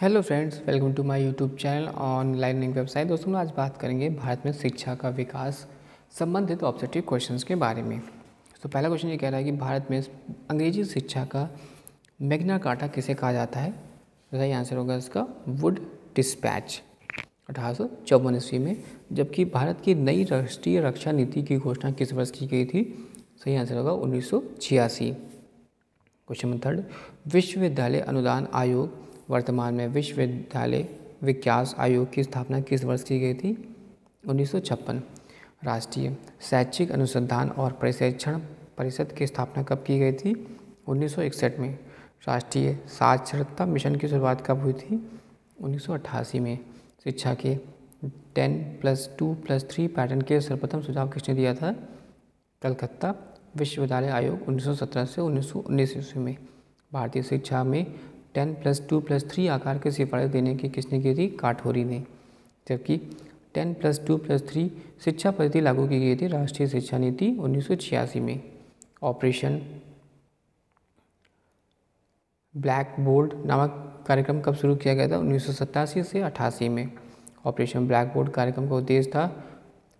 hello friends welcome to my YouTube channel on learning website दोस्तों आज बात करेंगे भारत में शिक्षा का विकास संबंधित ऑब्जेक्टिव क्वेश्चंस के बारे में तो पहला क्वेश्चन ये कह रहा है कि भारत में अंग्रेजी शिक्षा का मैग्ना काटा किसे कहा जाता है सही आंसर होगा इसका वुड डिस्पैच अठारह ईस्वी में जबकि भारत की नई राष्ट्रीय रक्षा नीति की घोषणा किस वर्ष की गई थी सही आंसर होगा उन्नीस क्वेश्चन नंबर थर्ड विश्वविद्यालय अनुदान आयोग वर्तमान में विश्वविद्यालय विकास आयोग की स्थापना किस वर्ष की गई थी उन्नीस राष्ट्रीय शैक्षिक अनुसंधान और प्रशिक्षण परिषद की स्थापना कब की गई थी 1961 में राष्ट्रीय साक्षरता मिशन की शुरुआत कब हुई थी 1988 में शिक्षा के 10 plus two plus three pattern के सर्वप्रथम सुझाव किसने दिया था कलकत्ता विश्वविद्यालय आयोग 1917 से 1919 ईस्वी में भारतीय शिक्षा में ten plus two plus three आकार के सिफारिश देने की किसने की थी काठोरी ने जबकि ten plus two plus three शिक्षा पद्धति लागू की गई थी राष्ट्रीय शिक्षा नीति उन्नीस में ऑपरेशन ब्लैक बोर्ड नामक कार्यक्रम कब शुरू किया गया था उन्नीस से अठासी में ऑपरेशन ब्लैक बोर्ड कार्यक्रम का उद्देश्य था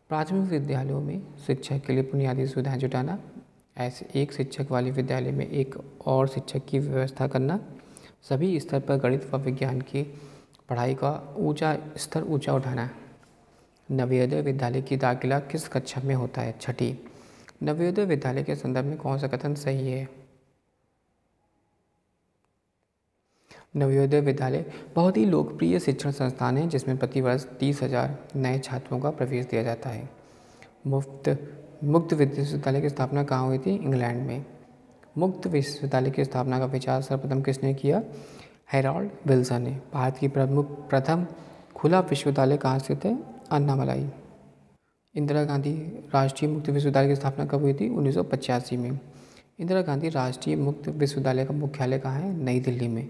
प्राथमिक विद्यालयों में शिक्षा के लिए बुनियादी सुविधाएं जुटाना ऐसे एक शिक्षक वाले विद्यालय में एक और शिक्षक की व्यवस्था करना सभी स्तर पर गणित व विज्ञान की पढ़ाई का ऊंचा स्तर ऊंचा उठाना है नवोदय विद्यालय की दाखिला किस कक्षा में होता है छठी नवोदय विद्यालय के संदर्भ में कौन सा कथन सही है नवोदय विद्यालय बहुत ही लोकप्रिय शिक्षण संस्थान है जिसमें प्रतिवर्ष तीस हजार नए छात्रों का प्रवेश दिया जाता है मुफ्त मुक्त विद्यालय की स्थापना कहाँ हुई थी इंग्लैंड में मुक्त विश्वविद्यालय की स्थापना का विचार सर्वप्रथम किसने किया हेराल्ड विल्सन ने भारत की प्रमुख प्रथम खुला विश्वविद्यालय कहाँ स्थित है अन्नामलाई इंदिरा गांधी राष्ट्रीय मुक्त विश्वविद्यालय की स्थापना कब हुई थी उन्नीस में इंदिरा गांधी राष्ट्रीय मुक्त विश्वविद्यालय का मुख्यालय कहाँ है नई दिल्ली में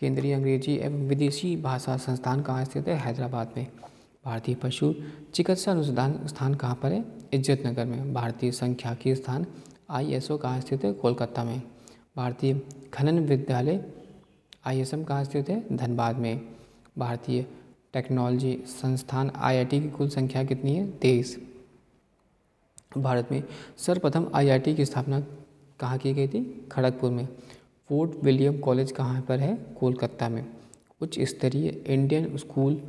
केंद्रीय अंग्रेजी एवं विदेशी भाषा संस्थान कहाँ स्थित है हैदराबाद में भारतीय पशु चिकित्सा अनुसंधान स्थान कहाँ पर है इज्जत नगर में भारतीय संख्या की स्थान आईएसओ कहाँ स्थित है कोलकाता में भारतीय खनन विद्यालय आईएसएम कहाँ स्थित है धनबाद में भारतीय टेक्नोलॉजी संस्थान आईआईटी की कुल संख्या कितनी है तेईस भारत में सर्वप्रथम आईआईटी की स्थापना कहाँ की गई थी खड़गपुर में फोर्ट विलियम कॉलेज कहाँ पर है कोलकाता में उच्च स्तरीय Indian school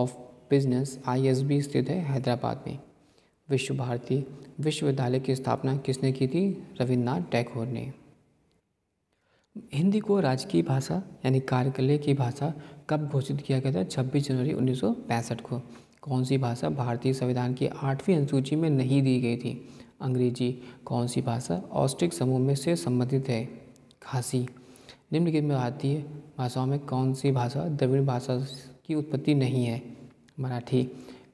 of business ISB स्थित है हैदराबाद में विश्व भारती विश्वविद्यालय की स्थापना किसने की थी रविन्द्रनाथ टैगोर ने हिंदी को राजकीय भाषा यानी कार्यकाल की भाषा कब घोषित किया गया था 26 जनवरी 1965 को कौन सी भाषा भारतीय संविधान की आठवीं अनुसूची में नहीं दी गई थी अंग्रेजी कौन सी भाषा ऑस्ट्रिक समूह में से संबंधित है खासी निम्नलिखित में भारतीय भाषाओं में कौन सी भाषा द्रविड़ भाषा की उत्पत्ति नहीं है मराठी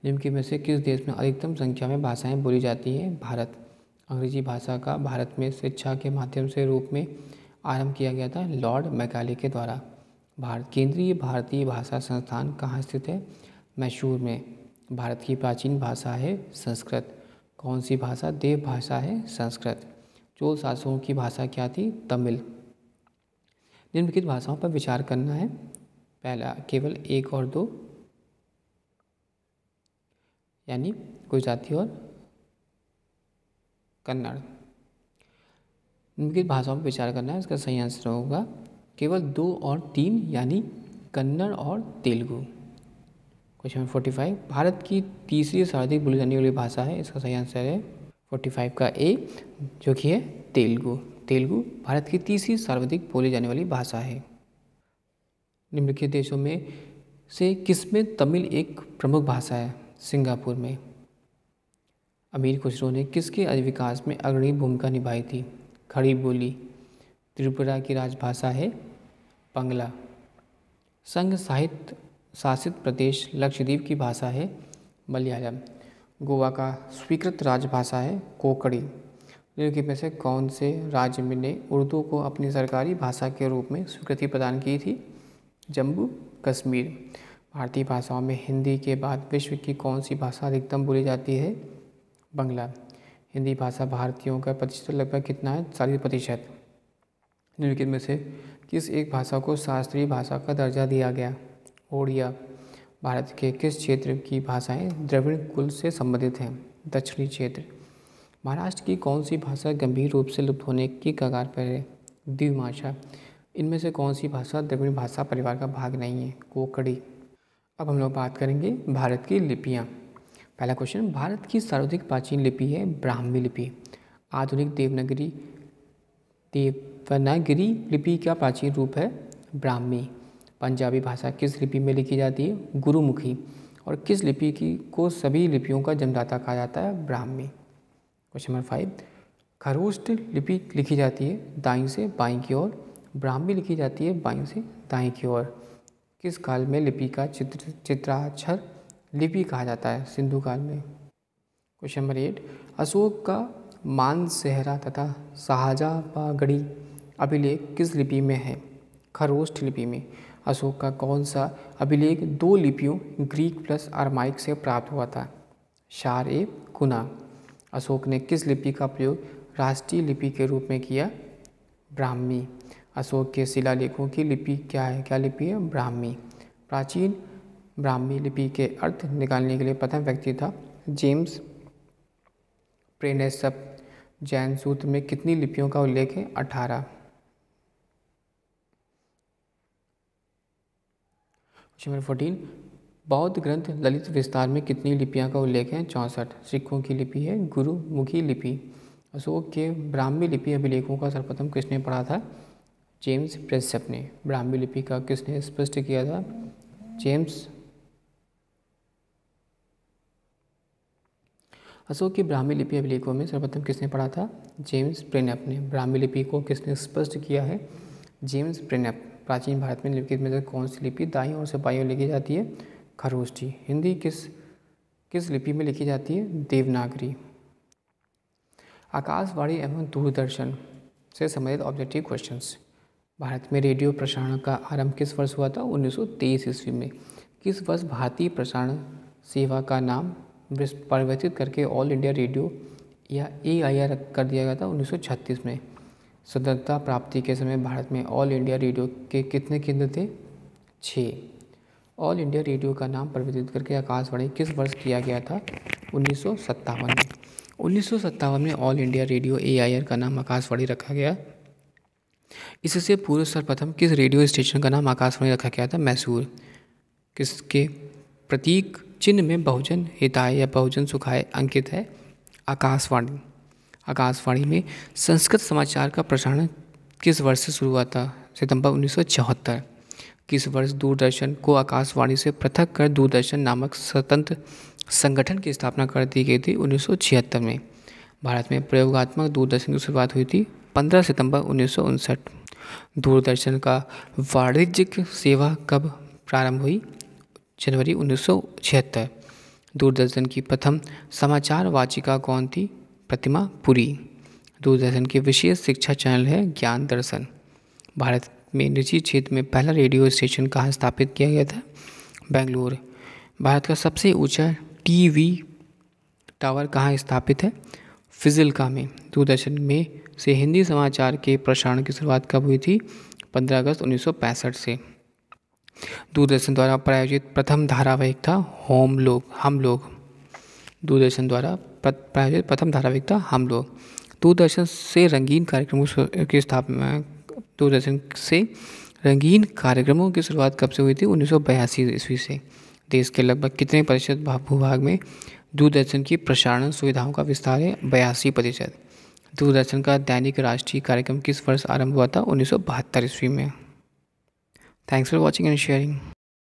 जिनके में से किस देश में अधिकतम संख्या में भाषाएं बोली जाती हैं भारत अंग्रेजी भाषा का भारत में शिक्षा के माध्यम से रूप में आरंभ किया गया था लॉर्ड मैकाले के द्वारा भारत केंद्रीय भारतीय भाषा संस्थान कहाँ स्थित है मैशूर में भारत की प्राचीन भाषा है संस्कृत कौन सी भाषा देव भाषा है संस्कृत चोल शासकों की भाषा क्या थी तमिल निम्नलिखित भाषाओं पर विचार करना है पहला केवल एक और दो यानी गुजराती और कन्नड़ निम्नलिखित भाषाओं पर विचार करना है इसका सही आंसर होगा केवल दो और तीन यानी कन्नड़ और Telugu question number forty five Bharat की तीसरी सर्वाधिक बोली जाने वाली भाषा है इसका सही आंसर है फोर्टी फाइव का ए जो कि है तेलुगु तेलुगु भारत की तीसरी सर्वाधिक बोली जाने वाली भाषा है निम्नलिखित देशों में से किसमें तमिल एक प्रमुख भाषा है सिंगापुर में अमीर खुसरो ने किसके विकास में अग्रणी भूमिका निभाई थी खड़ी बोली त्रिपुरा की राजभाषा है बंगला संघ साहित्य शासित प्रदेश लक्षद्वीप की भाषा है मलयालम गोवा का स्वीकृत राजभाषा है कोकड़ी निम्नलिखित में से कौन से राज्य ने उर्दू को अपनी सरकारी भाषा के रूप में स्वीकृति प्रदान की थी जम्मू कश्मीर भारतीय भाषाओं में हिंदी के बाद विश्व की कौन सी भाषा अधिकतम बोली जाती है बंगला हिंदी भाषा भारतीयों का प्रतिशत लगभग कितना है चालीस प्रतिशत निम्नलिखित में से किस एक भाषा को शास्त्रीय भाषा का दर्जा दिया गया ओडिया भारत के किस क्षेत्र की भाषाएं द्रविड़ कुल से संबंधित हैं दक्षिणी क्षेत्र महाराष्ट्र की कौन सी भाषा गंभीर रूप से लुप्त होने की कगार पर है द्विभाषा इनमें से कौन सी भाषा द्रविड़ भाषा परिवार का भाग नहीं है कोकड़ी अब हम लोग बात करेंगे भारत की लिपियाँ पहला क्वेश्चन भारत की सर्वाधिक प्राचीन लिपि है ब्राह्मी लिपि आधुनिक देवनागरी देवनागरी लिपि का प्राचीन रूप है ब्राह्मी पंजाबी भाषा किस लिपि में लिखी जाती है गुरुमुखी और किस लिपि की को सभी लिपियों का जन्मदाता कहा जाता है Brahmi question number five Kharoshthi लिपि लिखी जाती है दाई से बाई की ओर ब्राह्मी लिखी जाती है बाई से दाई की ओर किस काल में लिपि का चित्र चित्राक्षर लिपि कहा जाता है सिंधु काल में क्वेश्चन नंबर एट अशोक का मानसहरा तथा शाहजहाँ पागड़ी अभिलेख किस लिपि में है खरोष्ठ लिपि में अशोक का कौन सा अभिलेख दो लिपियों ग्रीक प्लस आरमाइक से प्राप्त हुआ था शार ए कुना अशोक ने किस लिपि का प्रयोग राष्ट्रीय लिपि के रूप में किया ब्राह्मी अशोक के शिलालेखों की लिपि क्या है क्या लिपि है ब्राह्मी प्राचीन ब्राह्मी लिपि के अर्थ निकालने के लिए प्रथम व्यक्ति था जेम्स प्रेनेसप जैन सूत्र में कितनी लिपियों का उल्लेख है अठारह क्वेश्चन नंबर फोर्टीन बौद्ध ग्रंथ ललित विस्तार में कितनी लिपियां का उल्लेख है चौंसठ सिखों की लिपि है गुरुमुखी लिपि अशोक के ब्राह्मी लिपि अभिलेखों का सर्वप्रथम किसने पढ़ा था जेम्स प्रिंसेप ने ब्राह्मी लिपि का किसने स्पष्ट किया था जेम्स अशोक की ब्राह्मी लिपि अभिलेखों में सर्वप्रथम किसने पढ़ा था जेम्स प्रेनप ने ब्राह्मी लिपि को किसने स्पष्ट किया है जेम्स प्रेनप प्राचीन भारत में लिखित में से कौन सी लिपि दाई और से बाई ओर लिखी जाती है खरोष्ठी हिंदी किस किस लिपि में लिखी जाती है देवनागरी आकाशवाणी एवं दूरदर्शन से संबंधित ऑब्जेक्टिव क्वेश्चंस भारत में रेडियो प्रसारण का आरंभ किस वर्ष हुआ था 1923 ईस्वी में किस वर्ष भारतीय प्रसारण सेवा का नाम परिवर्तित करके ऑल इंडिया रेडियो या ए कर दिया गया था 1936 में स्वतंत्रता प्राप्ति के समय भारत में ऑल इंडिया रेडियो के कितने केंद्र थे छः ऑल इंडिया रेडियो का नाम परिवर्तित करके आकाशवाणी किस वर्ष किया गया था उन्नीस में उन्नीस में ऑल इंडिया रेडियो ए का नाम आकाशवाणी रखा गया इससे पूर्व सर्वप्रथम किस रेडियो स्टेशन का नाम आकाशवाणी रखा गया था मैसूर किसके प्रतीक चिन्ह में बहुजन हिताय या बहुजन सुखाय अंकित है आकाशवाणी आकाशवाणी में संस्कृत समाचार का प्रसारण किस वर्ष से शुरू हुआ था सितंबर उन्नीस किस वर्ष दूरदर्शन को आकाशवाणी से पृथक कर दूरदर्शन नामक स्वतंत्र संगठन की स्थापना कर दी गई थी उन्नीस में भारत में प्रयोगात्मक दूरदर्शन की शुरुआत हुई थी पंद्रह सितंबर उन्नीस दूरदर्शन का वाणिज्यिक सेवा कब प्रारंभ हुई जनवरी उन्नीस दूरदर्शन की प्रथम समाचार वाचिका कौन थी प्रतिमा पुरी दूरदर्शन के विशेष शिक्षा चैनल है ज्ञान दर्शन भारत में निजी क्षेत्र में पहला रेडियो स्टेशन कहाँ स्थापित किया गया था बेंगलुरु भारत का सबसे ऊंचा टीवी टावर कहाँ स्थापित है फिजिल्का में दूरदर्शन में से हिंदी समाचार के प्रसारण की शुरुआत कब हुई थी 15 अगस्त 1965 से दूरदर्शन द्वारा प्रायोजित प्रथम धारावाहिक था होम लोग हम लोग दूरदर्शन द्वारा प्रायोजित प्रथम धारावाहिक था हम लोग दूरदर्शन से रंगीन कार्यक्रमों की स्थापना दूरदर्शन से रंगीन कार्यक्रमों की शुरुआत कब से हुई थी उन्नीस ईस्वी से देश के लगभग कितने प्रतिशत भूभाग में दूरदर्शन की प्रसारण सुविधाओं का विस्तार है बयासी प्रतिशत दूरदर्शन का दैनिक राष्ट्रीय कार्यक्रम किस वर्ष आरंभ हुआ था उन्नीस सौ बहत्तर ईस्वी में thanks for watching and sharing